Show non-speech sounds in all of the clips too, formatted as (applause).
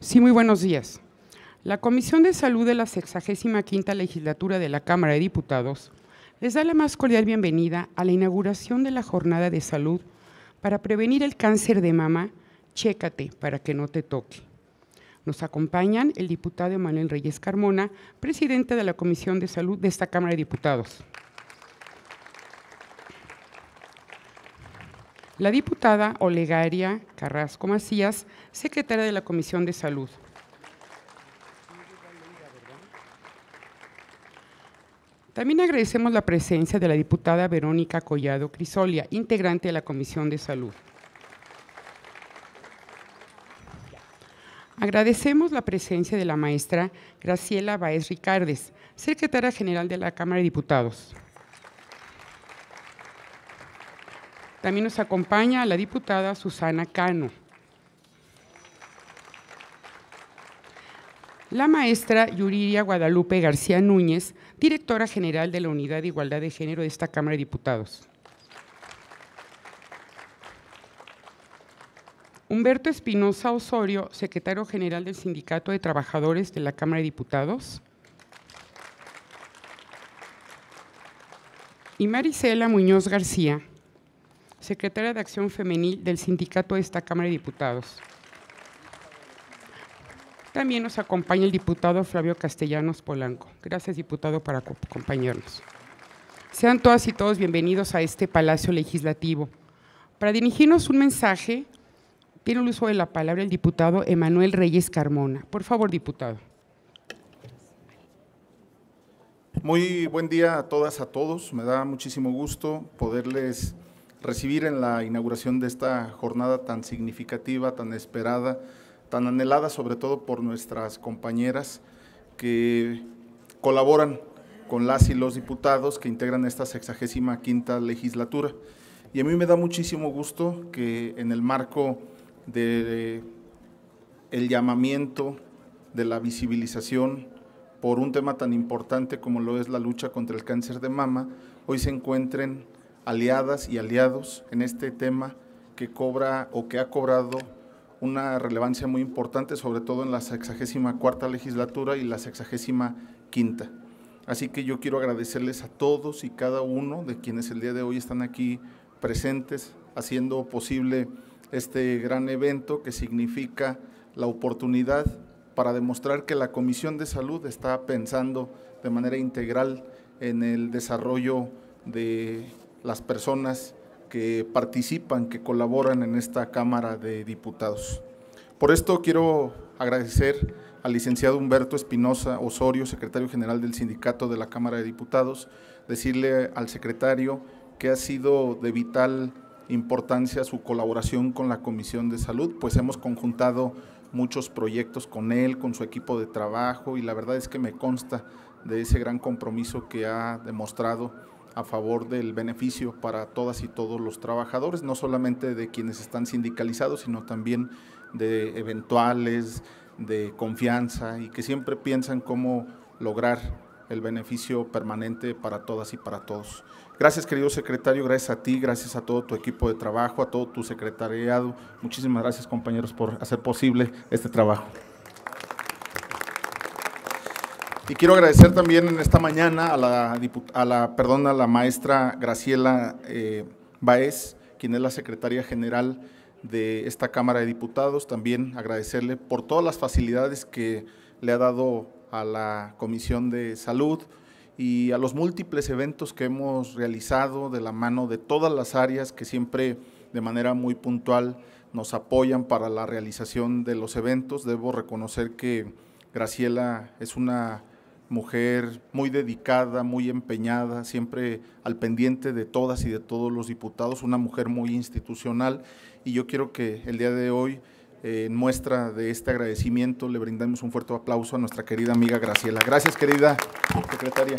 Sí, muy buenos días. La Comisión de Salud de la 65 Legislatura de la Cámara de Diputados les da la más cordial bienvenida a la inauguración de la Jornada de Salud para prevenir el cáncer de mama. Chécate para que no te toque. Nos acompañan el diputado Manuel Reyes Carmona, presidente de la Comisión de Salud de esta Cámara de Diputados. La diputada Olegaria Carrasco Macías, secretaria de la Comisión de Salud. También agradecemos la presencia de la diputada Verónica Collado Crisolia, integrante de la Comisión de Salud. Agradecemos la presencia de la maestra Graciela Baez Ricardes, secretaria general de la Cámara de Diputados. También nos acompaña la diputada Susana Cano. La maestra Yuriria Guadalupe García Núñez, directora general de la Unidad de Igualdad de Género de esta Cámara de Diputados. Humberto Espinosa Osorio, secretario general del Sindicato de Trabajadores de la Cámara de Diputados. Y Marisela Muñoz García, secretaria de Acción Femenil del sindicato de esta Cámara de Diputados. También nos acompaña el diputado Flavio Castellanos Polanco. Gracias, diputado, por acompañarnos. Sean todas y todos bienvenidos a este Palacio Legislativo. Para dirigirnos un mensaje, tiene el uso de la palabra el diputado Emanuel Reyes Carmona. Por favor, diputado. Muy buen día a todas, a todos. Me da muchísimo gusto poderles recibir en la inauguración de esta jornada tan significativa, tan esperada, tan anhelada sobre todo por nuestras compañeras que colaboran con las y los diputados que integran esta sexagésima quinta legislatura. Y a mí me da muchísimo gusto que en el marco del llamamiento, de la visibilización por un tema tan importante como lo es la lucha contra el cáncer de mama, hoy se encuentren aliadas y aliados en este tema que cobra o que ha cobrado una relevancia muy importante, sobre todo en la sexagésima cuarta legislatura y la sexagésima quinta. Así que yo quiero agradecerles a todos y cada uno de quienes el día de hoy están aquí presentes, haciendo posible este gran evento que significa la oportunidad para demostrar que la Comisión de Salud está pensando de manera integral en el desarrollo de las personas que participan, que colaboran en esta Cámara de Diputados. Por esto quiero agradecer al licenciado Humberto Espinosa Osorio, secretario general del sindicato de la Cámara de Diputados, decirle al secretario que ha sido de vital importancia su colaboración con la Comisión de Salud, pues hemos conjuntado muchos proyectos con él, con su equipo de trabajo y la verdad es que me consta de ese gran compromiso que ha demostrado a favor del beneficio para todas y todos los trabajadores, no solamente de quienes están sindicalizados, sino también de eventuales, de confianza y que siempre piensan cómo lograr el beneficio permanente para todas y para todos. Gracias querido secretario, gracias a ti, gracias a todo tu equipo de trabajo, a todo tu secretariado. Muchísimas gracias compañeros por hacer posible este trabajo. Y quiero agradecer también en esta mañana a la, perdón, a la maestra Graciela eh, Baez, quien es la secretaria general de esta Cámara de Diputados. También agradecerle por todas las facilidades que le ha dado a la Comisión de Salud y a los múltiples eventos que hemos realizado de la mano de todas las áreas que siempre de manera muy puntual nos apoyan para la realización de los eventos. Debo reconocer que Graciela es una mujer muy dedicada, muy empeñada, siempre al pendiente de todas y de todos los diputados, una mujer muy institucional y yo quiero que el día de hoy, eh, en muestra de este agradecimiento, le brindemos un fuerte aplauso a nuestra querida amiga Graciela. Gracias, querida secretaria.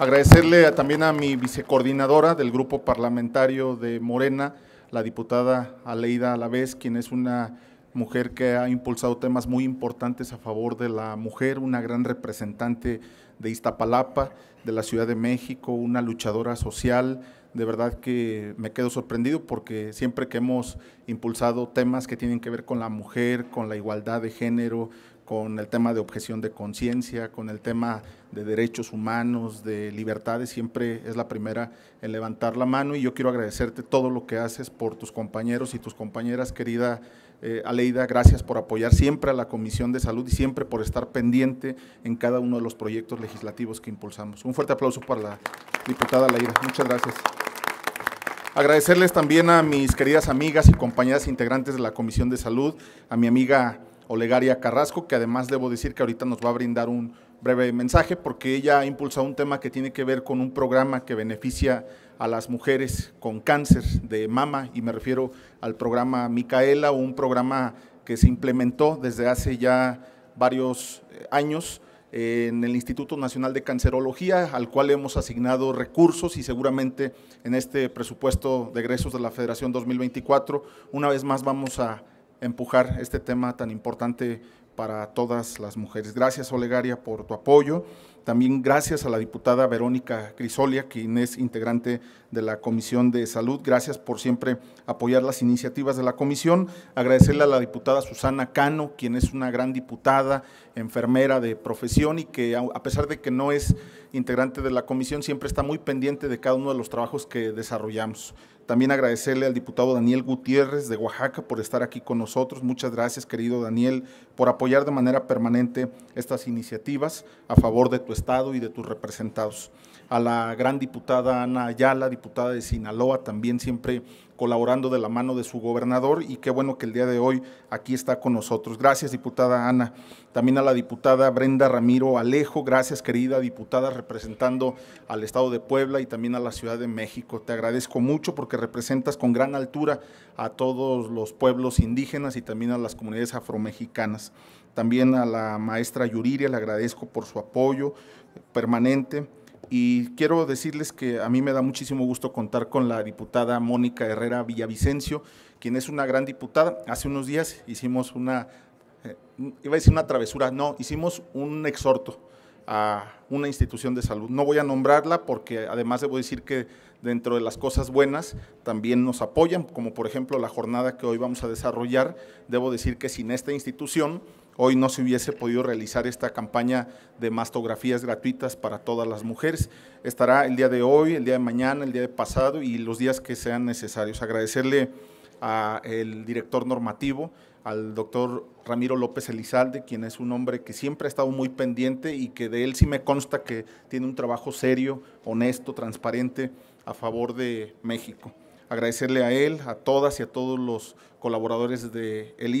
Agradecerle también a mi vicecoordinadora del grupo parlamentario de Morena, la diputada Aleida Alavés, quien es una mujer que ha impulsado temas muy importantes a favor de la mujer, una gran representante de Iztapalapa, de la Ciudad de México, una luchadora social. De verdad que me quedo sorprendido porque siempre que hemos impulsado temas que tienen que ver con la mujer, con la igualdad de género, con el tema de objeción de conciencia, con el tema de derechos humanos, de libertades, siempre es la primera en levantar la mano y yo quiero agradecerte todo lo que haces por tus compañeros y tus compañeras, querida eh, Aleida, gracias por apoyar siempre a la Comisión de Salud y siempre por estar pendiente en cada uno de los proyectos legislativos que impulsamos. Un fuerte aplauso para la diputada Aleida, muchas gracias. Agradecerles también a mis queridas amigas y compañeras integrantes de la Comisión de Salud, a mi amiga Olegaria Carrasco, que además debo decir que ahorita nos va a brindar un breve mensaje porque ella ha impulsado un tema que tiene que ver con un programa que beneficia a las mujeres con cáncer de mama y me refiero al programa Micaela, un programa que se implementó desde hace ya varios eh, años eh, en el Instituto Nacional de Cancerología, al cual hemos asignado recursos y seguramente en este presupuesto de egresos de la Federación 2024, una vez más vamos a empujar este tema tan importante para todas las mujeres. Gracias, Olegaria, por tu apoyo. También gracias a la diputada Verónica Crisolia, quien es integrante de la Comisión de Salud. Gracias por siempre apoyar las iniciativas de la Comisión. Agradecerle a la diputada Susana Cano, quien es una gran diputada, enfermera de profesión y que a pesar de que no es integrante de la Comisión, siempre está muy pendiente de cada uno de los trabajos que desarrollamos. También agradecerle al diputado Daniel Gutiérrez de Oaxaca por estar aquí con nosotros. Muchas gracias, querido Daniel, por apoyar de manera permanente estas iniciativas a favor de tu Estado y de tus representados a la gran diputada Ana Ayala, diputada de Sinaloa, también siempre colaborando de la mano de su gobernador y qué bueno que el día de hoy aquí está con nosotros. Gracias, diputada Ana. También a la diputada Brenda Ramiro Alejo, gracias querida diputada representando al Estado de Puebla y también a la Ciudad de México. Te agradezco mucho porque representas con gran altura a todos los pueblos indígenas y también a las comunidades afromexicanas. También a la maestra Yuriria le agradezco por su apoyo permanente y quiero decirles que a mí me da muchísimo gusto contar con la diputada Mónica Herrera Villavicencio, quien es una gran diputada. Hace unos días hicimos una, eh, iba a decir una travesura, no, hicimos un exhorto a una institución de salud. No voy a nombrarla porque además debo decir que dentro de las cosas buenas también nos apoyan, como por ejemplo la jornada que hoy vamos a desarrollar. Debo decir que sin esta institución hoy no se hubiese podido realizar esta campaña de mastografías gratuitas para todas las mujeres. Estará el día de hoy, el día de mañana, el día de pasado y los días que sean necesarios. Agradecerle al director normativo, al doctor Ramiro López Elizalde, quien es un hombre que siempre ha estado muy pendiente y que de él sí me consta que tiene un trabajo serio, honesto, transparente a favor de México. Agradecerle a él, a todas y a todos los colaboradores de El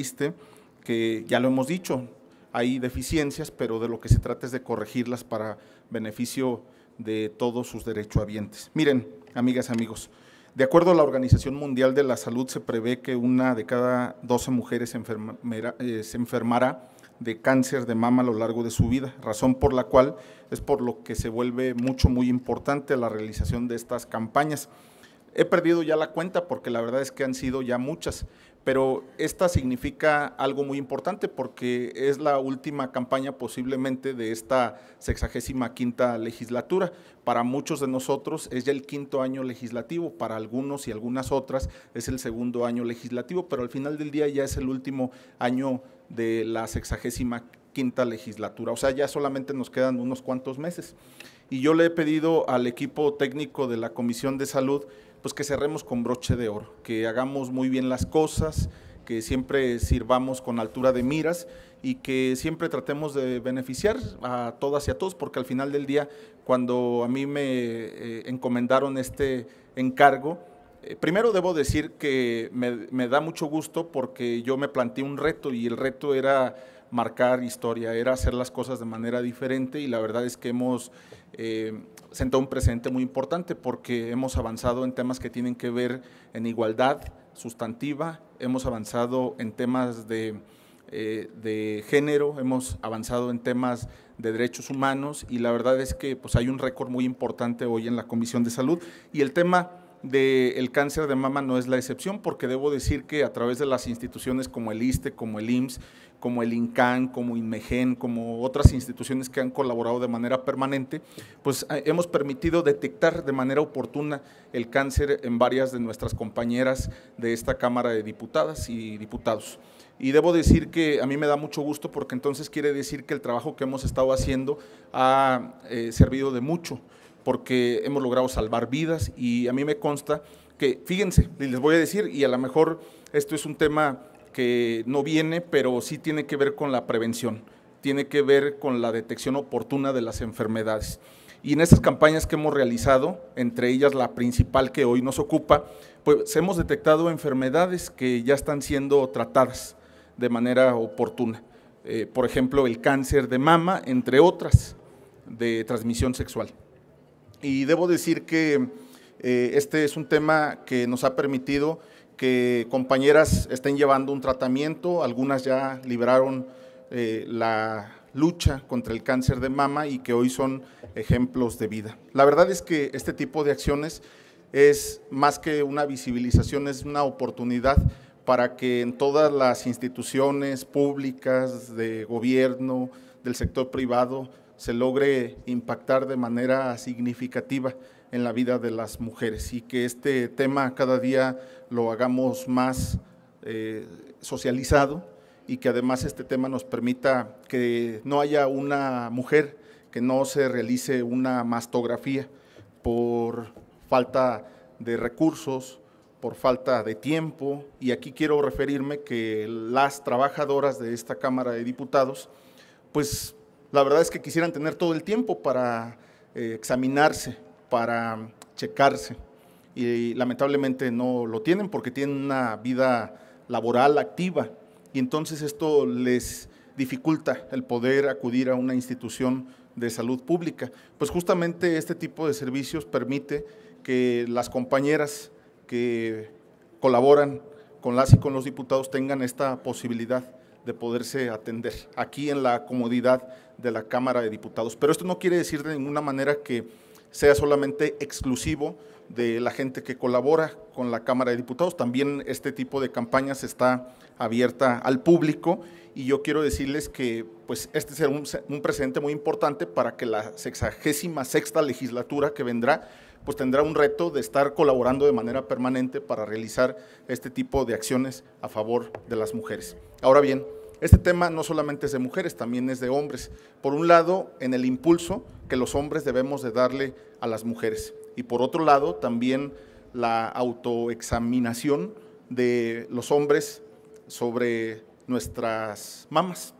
que ya lo hemos dicho, hay deficiencias, pero de lo que se trata es de corregirlas para beneficio de todos sus derechohabientes. Miren, amigas, amigos, de acuerdo a la Organización Mundial de la Salud, se prevé que una de cada 12 mujeres eh, se enfermará de cáncer de mama a lo largo de su vida, razón por la cual es por lo que se vuelve mucho, muy importante la realización de estas campañas. He perdido ya la cuenta porque la verdad es que han sido ya muchas pero esta significa algo muy importante porque es la última campaña posiblemente de esta sexagésima quinta legislatura. Para muchos de nosotros es ya el quinto año legislativo, para algunos y algunas otras es el segundo año legislativo, pero al final del día ya es el último año de la sexagésima quinta legislatura, o sea, ya solamente nos quedan unos cuantos meses. Y yo le he pedido al equipo técnico de la Comisión de Salud, pues que cerremos con broche de oro, que hagamos muy bien las cosas, que siempre sirvamos con altura de miras y que siempre tratemos de beneficiar a todas y a todos, porque al final del día, cuando a mí me eh, encomendaron este encargo, eh, primero debo decir que me, me da mucho gusto porque yo me planteé un reto y el reto era marcar historia, era hacer las cosas de manera diferente y la verdad es que hemos eh, sentado un precedente muy importante porque hemos avanzado en temas que tienen que ver en igualdad sustantiva, hemos avanzado en temas de, eh, de género, hemos avanzado en temas de derechos humanos y la verdad es que pues, hay un récord muy importante hoy en la Comisión de Salud y el tema del cáncer de mama no es la excepción, porque debo decir que a través de las instituciones como el ISTE, como el IMSS, como el INCAN, como INMEGEN, como otras instituciones que han colaborado de manera permanente, pues eh, hemos permitido detectar de manera oportuna el cáncer en varias de nuestras compañeras de esta Cámara de Diputadas y Diputados. Y debo decir que a mí me da mucho gusto porque entonces quiere decir que el trabajo que hemos estado haciendo ha eh, servido de mucho porque hemos logrado salvar vidas y a mí me consta que, fíjense, les voy a decir, y a lo mejor esto es un tema que no viene, pero sí tiene que ver con la prevención, tiene que ver con la detección oportuna de las enfermedades. Y en estas campañas que hemos realizado, entre ellas la principal que hoy nos ocupa, pues hemos detectado enfermedades que ya están siendo tratadas de manera oportuna. Eh, por ejemplo, el cáncer de mama, entre otras, de transmisión sexual. Y debo decir que eh, este es un tema que nos ha permitido que compañeras estén llevando un tratamiento, algunas ya liberaron eh, la lucha contra el cáncer de mama y que hoy son ejemplos de vida. La verdad es que este tipo de acciones es más que una visibilización, es una oportunidad para que en todas las instituciones públicas, de gobierno, del sector privado, se logre impactar de manera significativa en la vida de las mujeres y que este tema cada día lo hagamos más eh, socializado y que además este tema nos permita que no haya una mujer que no se realice una mastografía por falta de recursos, por falta de tiempo, y aquí quiero referirme que las trabajadoras de esta Cámara de Diputados, pues la verdad es que quisieran tener todo el tiempo para eh, examinarse, para checarse. Y lamentablemente no lo tienen porque tienen una vida laboral activa. Y entonces esto les dificulta el poder acudir a una institución de salud pública. Pues justamente este tipo de servicios permite que las compañeras que colaboran con las y con los diputados tengan esta posibilidad de poderse atender aquí en la comodidad de la Cámara de Diputados. Pero esto no quiere decir de ninguna manera que sea solamente exclusivo de la gente que colabora con la Cámara de Diputados. También este tipo de campañas está abierta al público y yo quiero decirles que pues, este será un, un muy importante para que la sexagésima sexta legislatura que vendrá pues tendrá un reto de estar colaborando de manera permanente para realizar este tipo de acciones a favor de las mujeres. Ahora bien, este tema no solamente es de mujeres, también es de hombres. Por un lado, en el impulso que los hombres debemos de darle a las mujeres. Y por otro lado, también la autoexaminación de los hombres sobre nuestras mamas.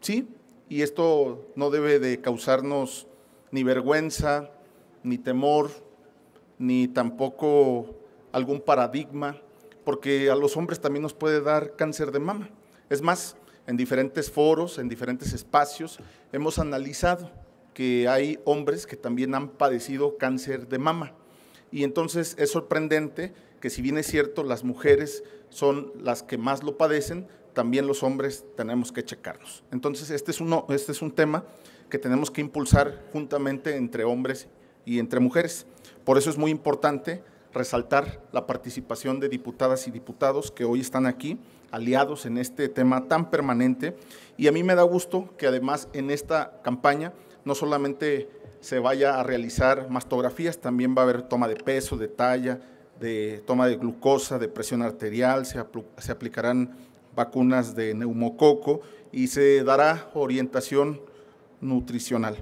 ¿Sí? Y esto no debe de causarnos ni vergüenza, ni temor, ni tampoco algún paradigma, porque a los hombres también nos puede dar cáncer de mama. Es más, en diferentes foros, en diferentes espacios, hemos analizado que hay hombres que también han padecido cáncer de mama. Y entonces es sorprendente que si bien es cierto, las mujeres son las que más lo padecen, también los hombres tenemos que checarnos. Entonces este es, uno, este es un tema que tenemos que impulsar juntamente entre hombres y entre mujeres. Por eso es muy importante resaltar la participación de diputadas y diputados que hoy están aquí aliados en este tema tan permanente. Y a mí me da gusto que además en esta campaña no solamente se vaya a realizar mastografías, también va a haber toma de peso, de talla, de toma de glucosa, de presión arterial, se, aplicarán vacunas de neumococo y se dará orientación nutricional.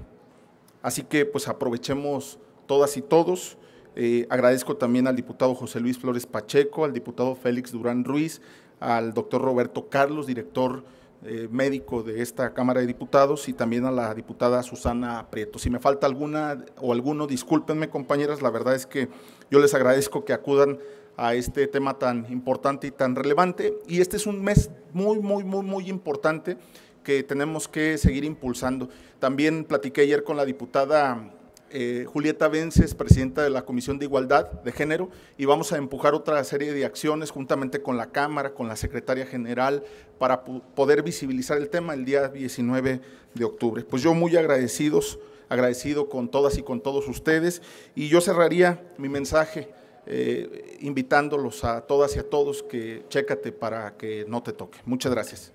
Así que pues aprovechemos todas y todos. Eh, agradezco también al diputado José Luis Flores Pacheco, al diputado Félix Durán Ruiz, al doctor Roberto Carlos, director eh, médico de esta Cámara de Diputados, y también a la diputada Susana Prieto. Si me falta alguna o alguno, discúlpenme compañeras, la verdad es que yo les agradezco que acudan a este tema tan importante y tan relevante. Y este es un mes muy, muy, muy, muy importante que tenemos que seguir impulsando. También platiqué ayer con la diputada eh, Julieta Vences, presidenta de la Comisión de Igualdad de Género, y vamos a empujar otra serie de acciones juntamente con la Cámara, con la Secretaria General, para poder visibilizar el tema el día 19 de octubre. Pues yo muy agradecidos, agradecido con todas y con todos ustedes, y yo cerraría mi mensaje eh, invitándolos a todas y a todos que chécate para que no te toque. Muchas gracias.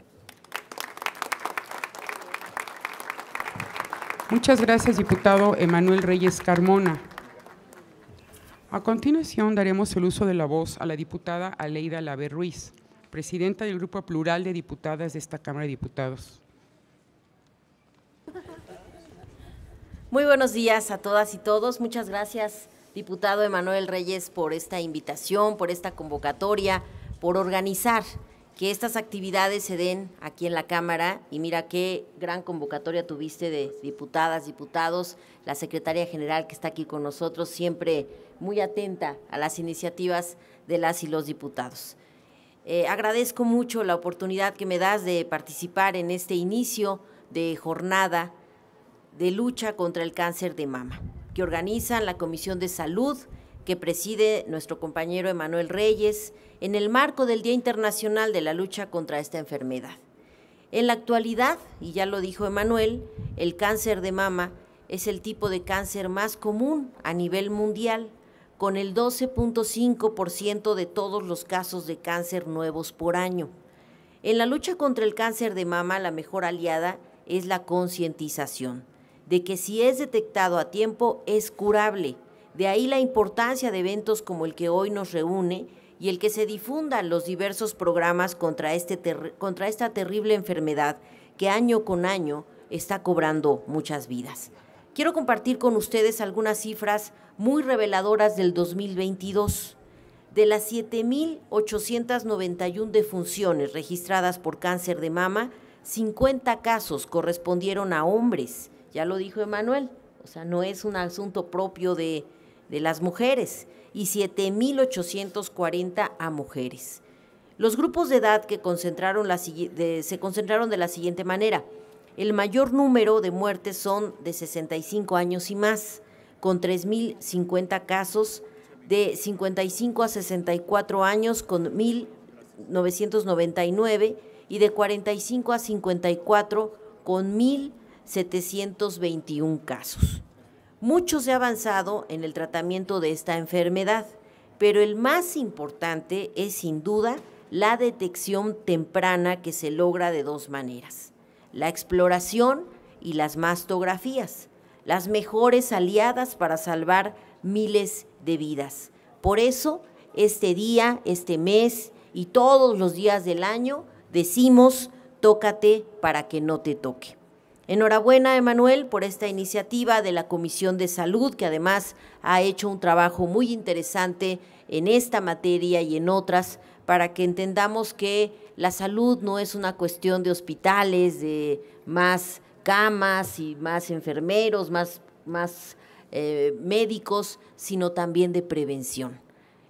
Muchas gracias, diputado Emanuel Reyes Carmona. A continuación, daremos el uso de la voz a la diputada Aleida Laver Ruiz, presidenta del Grupo Plural de Diputadas de esta Cámara de Diputados. Muy buenos días a todas y todos. Muchas gracias, diputado Emanuel Reyes, por esta invitación, por esta convocatoria, por organizar que estas actividades se den aquí en la Cámara y mira qué gran convocatoria tuviste de diputadas, diputados, la secretaria general que está aquí con nosotros, siempre muy atenta a las iniciativas de las y los diputados. Eh, agradezco mucho la oportunidad que me das de participar en este inicio de jornada de lucha contra el cáncer de mama, que organizan la Comisión de Salud, que preside nuestro compañero Emanuel Reyes en el marco del Día Internacional de la Lucha contra esta enfermedad. En la actualidad, y ya lo dijo Emanuel, el cáncer de mama es el tipo de cáncer más común a nivel mundial, con el 12.5% de todos los casos de cáncer nuevos por año. En la lucha contra el cáncer de mama, la mejor aliada es la concientización de que si es detectado a tiempo es curable de ahí la importancia de eventos como el que hoy nos reúne y el que se difundan los diversos programas contra, este contra esta terrible enfermedad que año con año está cobrando muchas vidas. Quiero compartir con ustedes algunas cifras muy reveladoras del 2022. De las 7.891 defunciones registradas por cáncer de mama, 50 casos correspondieron a hombres. Ya lo dijo Emanuel, o sea, no es un asunto propio de, de las mujeres y 7.840 a mujeres. Los grupos de edad que concentraron se concentraron de la siguiente manera. El mayor número de muertes son de 65 años y más, con 3.050 casos, de 55 a 64 años con 1.999 y de 45 a 54 con 1.721 casos. Mucho se ha avanzado en el tratamiento de esta enfermedad, pero el más importante es sin duda la detección temprana que se logra de dos maneras, la exploración y las mastografías, las mejores aliadas para salvar miles de vidas. Por eso, este día, este mes y todos los días del año, decimos, tócate para que no te toque. Enhorabuena, Emanuel, por esta iniciativa de la Comisión de Salud, que además ha hecho un trabajo muy interesante en esta materia y en otras, para que entendamos que la salud no es una cuestión de hospitales, de más camas y más enfermeros, más, más eh, médicos, sino también de prevención.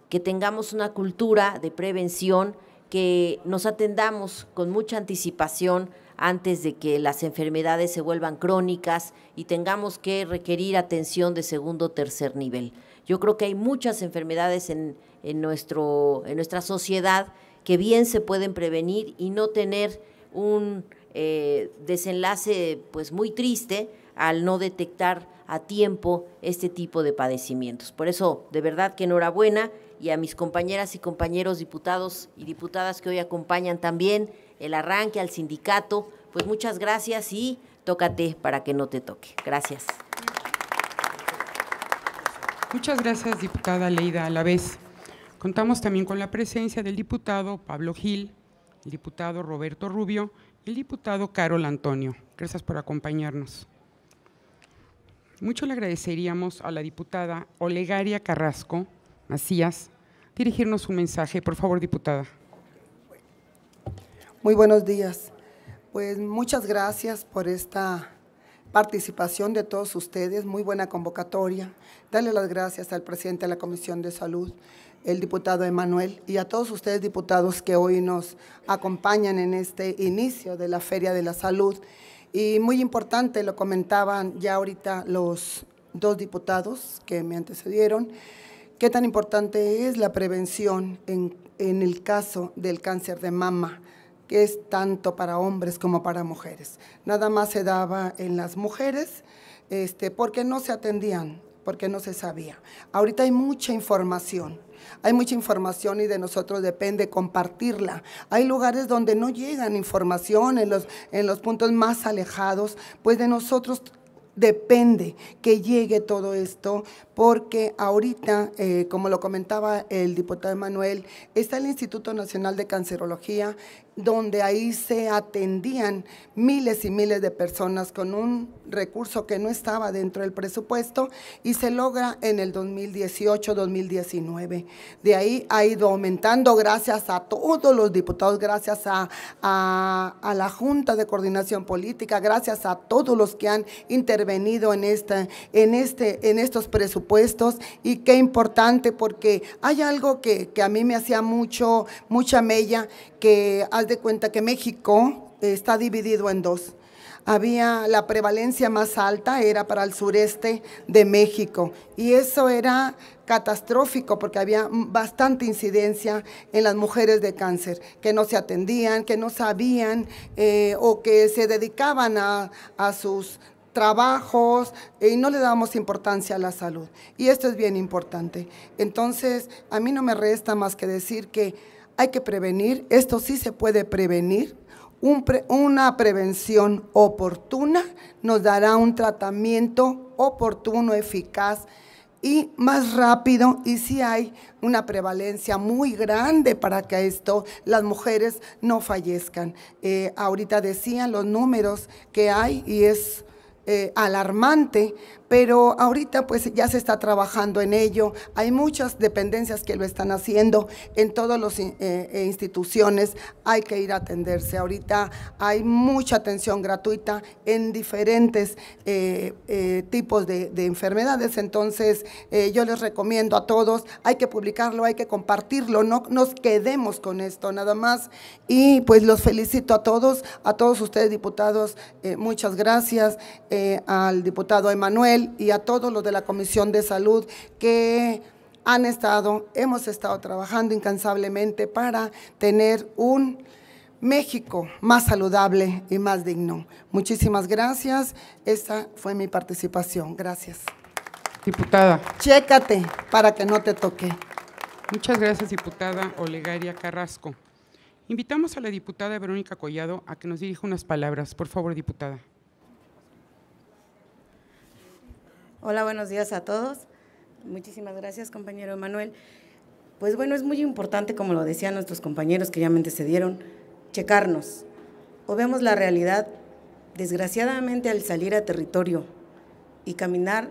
Que tengamos una cultura de prevención, que nos atendamos con mucha anticipación antes de que las enfermedades se vuelvan crónicas y tengamos que requerir atención de segundo o tercer nivel. Yo creo que hay muchas enfermedades en, nuestro, en nuestra sociedad que bien se pueden prevenir y no tener un eh, desenlace pues muy triste al no detectar a tiempo este tipo de padecimientos. Por eso, de verdad que enhorabuena y a mis compañeras y compañeros diputados y diputadas que hoy acompañan también el arranque, al sindicato. Pues muchas gracias y tócate para que no te toque. Gracias. Muchas gracias, diputada Leida. A la vez, contamos también con la presencia del diputado Pablo Gil, el diputado Roberto Rubio y el diputado Carol Antonio. Gracias por acompañarnos. Mucho le agradeceríamos a la diputada Olegaria Carrasco Macías dirigirnos un mensaje. Por favor, diputada. Muy buenos días. Pues muchas gracias por esta participación de todos ustedes, muy buena convocatoria. Darle las gracias al presidente de la Comisión de Salud, el diputado Emanuel, y a todos ustedes diputados que hoy nos acompañan en este inicio de la Feria de la Salud. Y muy importante, lo comentaban ya ahorita los dos diputados que me antecedieron, qué tan importante es la prevención en, en el caso del cáncer de mama es tanto para hombres como para mujeres. Nada más se daba en las mujeres este, porque no se atendían, porque no se sabía. Ahorita hay mucha información. Hay mucha información y de nosotros depende compartirla. Hay lugares donde no llegan información, en los, en los puntos más alejados, pues de nosotros depende que llegue todo esto porque ahorita, eh, como lo comentaba el diputado Emanuel, está el Instituto Nacional de Cancerología, donde ahí se atendían miles y miles de personas con un recurso que no estaba dentro del presupuesto y se logra en el 2018-2019. De ahí ha ido aumentando gracias a todos los diputados, gracias a, la Junta de Coordinación Política, gracias a todos los que han intervenido en, esta, en, este, en estos presupuestos y qué importante porque hay algo que, a mí me hacía mucho, mucha mella, que haz de cuenta que México eh, está dividido en dos había la prevalencia más alta era para el sureste de México y eso era catastrófico porque había bastante incidencia en las mujeres de cáncer que no se atendían, que no sabían eh, o que se dedicaban a, a sus trabajos eh, y no le damos importancia a la salud. Y esto es bien importante. Entonces, a mí no me resta más que decir que hay que prevenir, esto sí se puede prevenir. una prevención oportuna nos dará un tratamiento oportuno, eficaz y más rápido y si hay una prevalencia muy grande para que esto las mujeres no fallezcan. Eh, ahorita decían los números que hay y es eh, alarmante pero ahorita pues ya se está trabajando en ello. Hay muchas dependencias que lo están haciendo en todas las eh, eh, instituciones. Hay que ir a atenderse. Ahorita hay mucha atención gratuita en diferentes eh, tipos de, de, enfermedades. Entonces yo les recomiendo a todos, hay que publicarlo, hay que compartirlo, no nos quedemos con esto nada más. Y pues los felicito a todos, a todos ustedes diputados, muchas gracias, al diputado Emanuel y a todos los de la Comisión de Salud que han estado, hemos estado trabajando incansablemente para tener un México más saludable y más digno. Muchísimas gracias. Esta fue mi participación. Gracias. Diputada. Chécate para que no te toque. Muchas gracias, diputada Olegaria Carrasco. Invitamos a la diputada Verónica Collado a que nos dirija unas palabras. Por favor, diputada. Hola, buenos días a todos. Muchísimas gracias, compañero Manuel. Pues bueno, es muy importante, como lo decían nuestros compañeros que ya me antecedieron, checarnos. O vemos la realidad, desgraciadamente al salir a territorio y caminar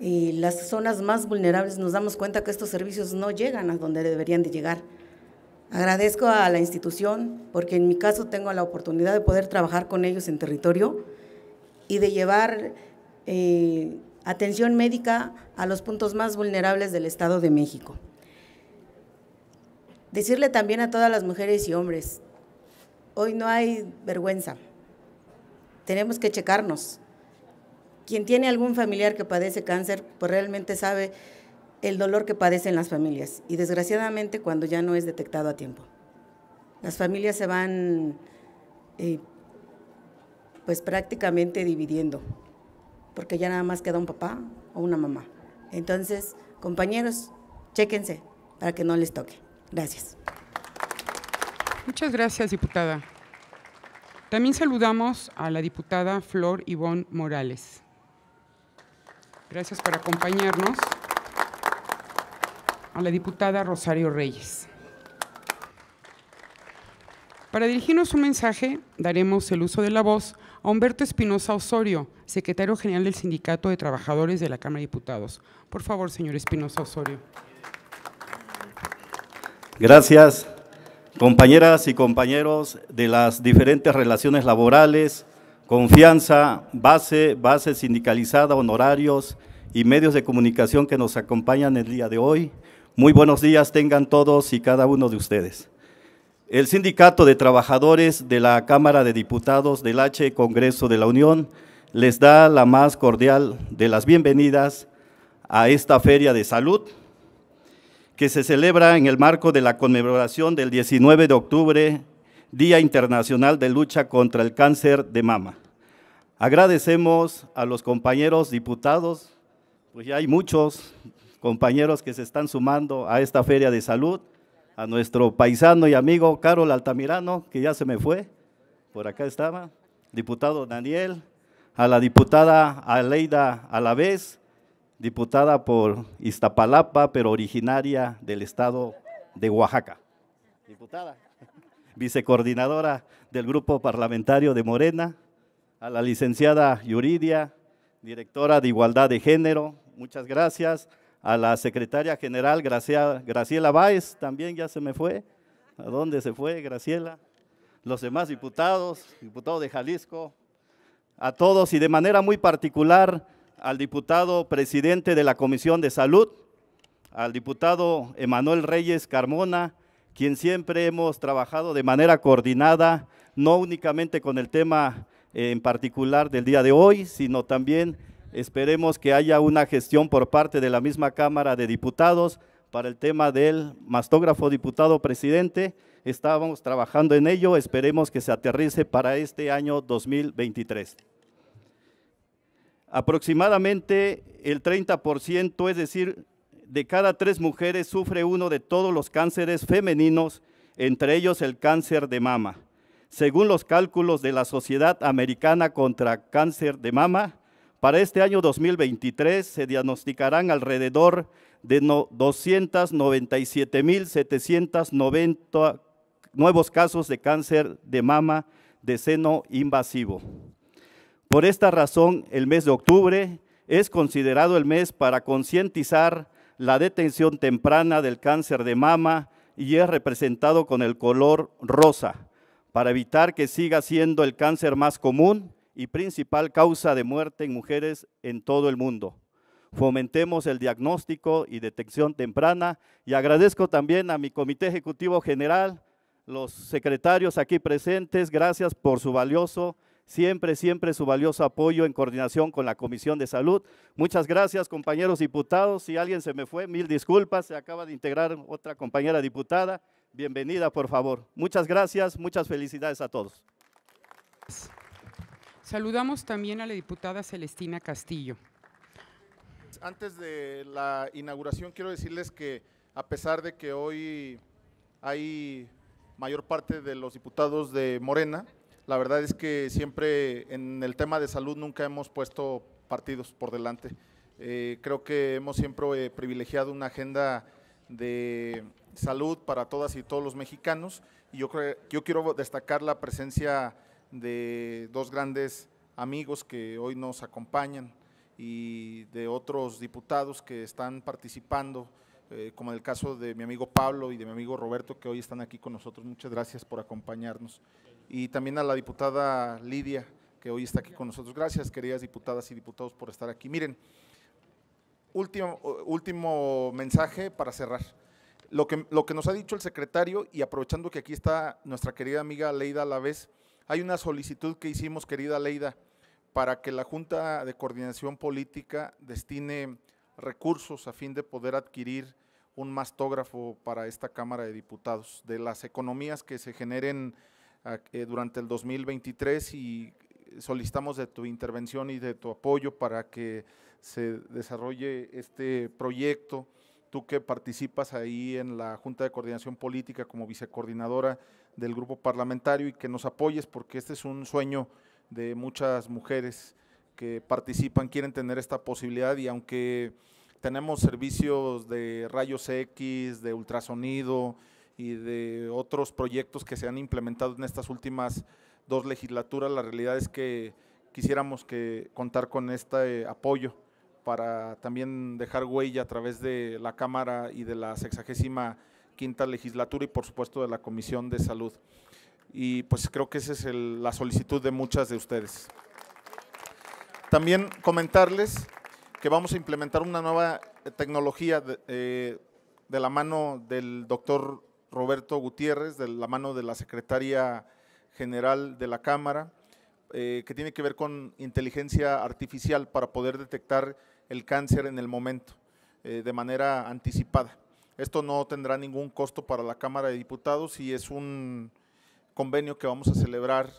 y las zonas más vulnerables, nos damos cuenta que estos servicios no llegan a donde deberían de llegar. Agradezco a la institución porque en mi caso tengo la oportunidad de poder trabajar con ellos en territorio y de llevar eh, atención médica a los puntos más vulnerables del Estado de México. Decirle también a todas las mujeres y hombres, hoy no hay vergüenza, tenemos que checarnos. Quien tiene algún familiar que padece cáncer, pues realmente sabe el dolor que padecen las familias y desgraciadamente cuando ya no es detectado a tiempo. Las familias se van eh, pues prácticamente dividiendo porque ya nada más queda un papá o una mamá. Entonces, compañeros, chéquense para que no les toque. Gracias. Muchas gracias, diputada. También saludamos a la diputada Flor Ivonne Morales. Gracias por acompañarnos. A la diputada Rosario Reyes. Para dirigirnos un mensaje, daremos el uso de la voz a Humberto Espinosa Osorio, secretario general del Sindicato de Trabajadores de la Cámara de Diputados. Por favor, señor Espinosa Osorio. Gracias, compañeras y compañeros de las diferentes relaciones laborales, confianza, base, base sindicalizada, honorarios y medios de comunicación que nos acompañan el día de hoy. Muy buenos días tengan todos y cada uno de ustedes. El Sindicato de Trabajadores de la Cámara de Diputados del H Congreso de la Unión les da la más cordial de las bienvenidas a esta Feria de Salud que se celebra en el marco de la conmemoración del 19 de octubre, Día Internacional de Lucha contra el Cáncer de Mama. Agradecemos a los compañeros diputados, pues ya hay muchos compañeros que se están sumando a esta Feria de Salud, a nuestro paisano y amigo Carol Altamirano, que ya se me fue, por acá estaba, diputado Daniel, a la diputada Aleida Alavés, diputada por Iztapalapa, pero originaria del estado de Oaxaca. Diputada, (laughs) vicecoordinadora del grupo parlamentario de Morena, a la licenciada Yuridia, directora de Igualdad de Género, muchas gracias a la secretaria general Graciela Báez, también ya se me fue. ¿A dónde se fue Graciela? Los demás diputados, diputado de Jalisco, a todos y de manera muy particular al diputado presidente de la Comisión de Salud, al diputado Emanuel Reyes Carmona, quien siempre hemos trabajado de manera coordinada, no únicamente con el tema eh, en particular del día de hoy, sino también Esperemos que haya una gestión por parte de la misma Cámara de Diputados para el tema del mastógrafo diputado presidente. Estábamos trabajando en ello, esperemos que se aterrice para este año 2023. Aproximadamente el 30%, es decir, de cada tres mujeres sufre uno de todos los cánceres femeninos, entre ellos el cáncer de mama. Según los cálculos de la Sociedad Americana contra Cáncer de Mama, para este año 2023 se diagnosticarán alrededor de 297.790 nuevos casos de cáncer de mama de seno invasivo. Por esta razón, el mes de octubre es considerado el mes para concientizar la detención temprana del cáncer de mama y es representado con el color rosa, para evitar que siga siendo el cáncer más común y principal causa de muerte en mujeres en todo el mundo. Fomentemos el diagnóstico y detección temprana y agradezco también a mi Comité Ejecutivo General, los secretarios aquí presentes, gracias por su valioso, siempre, siempre su valioso apoyo en coordinación con la Comisión de Salud. Muchas gracias, compañeros diputados. Si alguien se me fue, mil disculpas, se acaba de integrar otra compañera diputada. Bienvenida, por favor. Muchas gracias, muchas felicidades a todos. Saludamos también a la diputada Celestina Castillo. Antes de la inauguración quiero decirles que a pesar de que hoy hay mayor parte de los diputados de Morena, la verdad es que siempre en el tema de salud nunca hemos puesto partidos por delante. Eh, creo que hemos siempre eh, privilegiado una agenda de salud para todas y todos los mexicanos y yo, yo quiero destacar la presencia de dos grandes amigos que hoy nos acompañan y de otros diputados que están participando, eh, como en el caso de mi amigo Pablo y de mi amigo Roberto, que hoy están aquí con nosotros. Muchas gracias por acompañarnos. Y también a la diputada Lidia, que hoy está aquí con nosotros. Gracias, queridas diputadas y diputados, por estar aquí. Miren, último, último mensaje para cerrar. Lo que, lo que nos ha dicho el secretario, y aprovechando que aquí está nuestra querida amiga Leida Alavés, hay una solicitud que hicimos, querida Leida, para que la Junta de Coordinación Política destine recursos a fin de poder adquirir un mastógrafo para esta Cámara de Diputados, de las economías que se generen ah, eh, durante el 2023 y solicitamos de tu intervención y de tu apoyo para que se desarrolle este proyecto. Tú que participas ahí en la Junta de Coordinación Política como vicecoordinadora, del grupo parlamentario y que nos apoyes porque este es un sueño de muchas mujeres que participan, quieren tener esta posibilidad y aunque tenemos servicios de rayos X, de ultrasonido y de otros proyectos que se han implementado en estas últimas dos legislaturas, la realidad es que quisiéramos que contar con este apoyo para también dejar huella a través de la Cámara y de la sexagésima quinta legislatura y por supuesto de la Comisión de Salud. Y pues creo que esa es la solicitud de muchas de ustedes. También comentarles que vamos a implementar una nueva eh, tecnología eh, de, la mano del doctor Roberto Gutiérrez, de la mano de la Secretaría general de la Cámara, eh, que tiene que ver con inteligencia artificial para poder detectar el cáncer en el momento de manera anticipada. Esto no tendrá ningún costo para la Cámara de Diputados y es un convenio que vamos a celebrar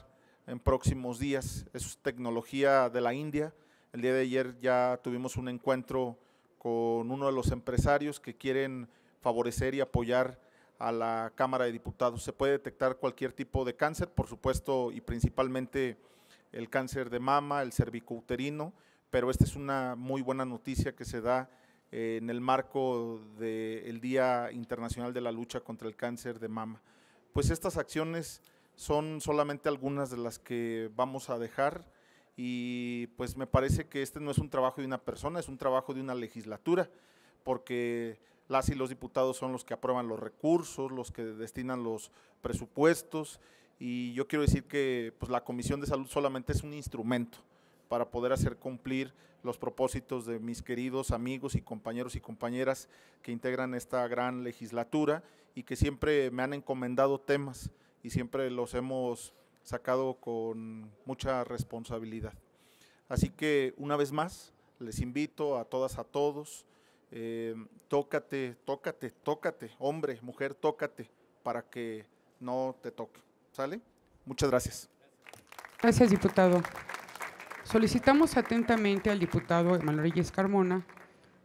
en próximos días. Es tecnología de la India. El día de ayer ya tuvimos un encuentro con uno de los empresarios que quieren favorecer y apoyar a la Cámara de Diputados. Se puede detectar cualquier tipo de cáncer, por supuesto, y principalmente el cáncer de mama, el cervicouterino, pero esta es una muy buena noticia que se da eh, en el marco del Día Internacional de la Lucha contra el Cáncer de Mama. Pues estas acciones son solamente algunas de las que vamos a dejar y pues me parece que este no es un trabajo de una persona, es un trabajo de una legislatura, porque las y los diputados son los que aprueban los recursos, los que destinan los presupuestos y yo quiero decir que pues, la Comisión de Salud solamente es un instrumento para poder hacer cumplir los propósitos de mis queridos amigos y compañeros y compañeras que integran esta gran legislatura y que siempre me han encomendado temas y siempre los hemos sacado con mucha responsabilidad. Así que una vez más, les invito a todas, a todos, eh, tócate, tócate, tócate, hombre, mujer, tócate, para que no te toque. ¿Sale? Muchas gracias. Gracias, diputado. Solicitamos atentamente al diputado Emanuel Reyes Carmona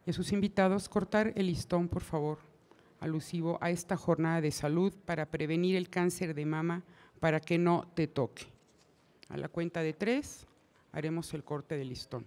y a sus invitados cortar el listón, por favor, alusivo a esta jornada de salud para prevenir el cáncer de mama para que no te toque. A la cuenta de tres haremos el corte del listón.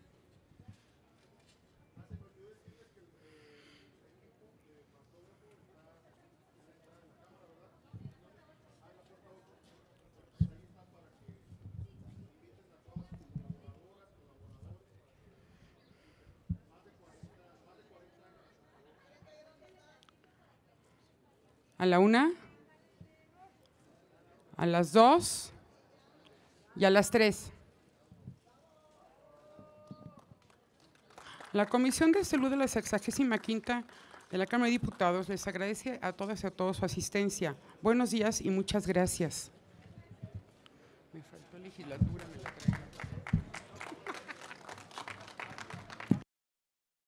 a la una, a las dos y a las tres. La Comisión de Salud de la Quinta de la Cámara de Diputados les agradece a todas y a todos su asistencia. Buenos días y muchas gracias.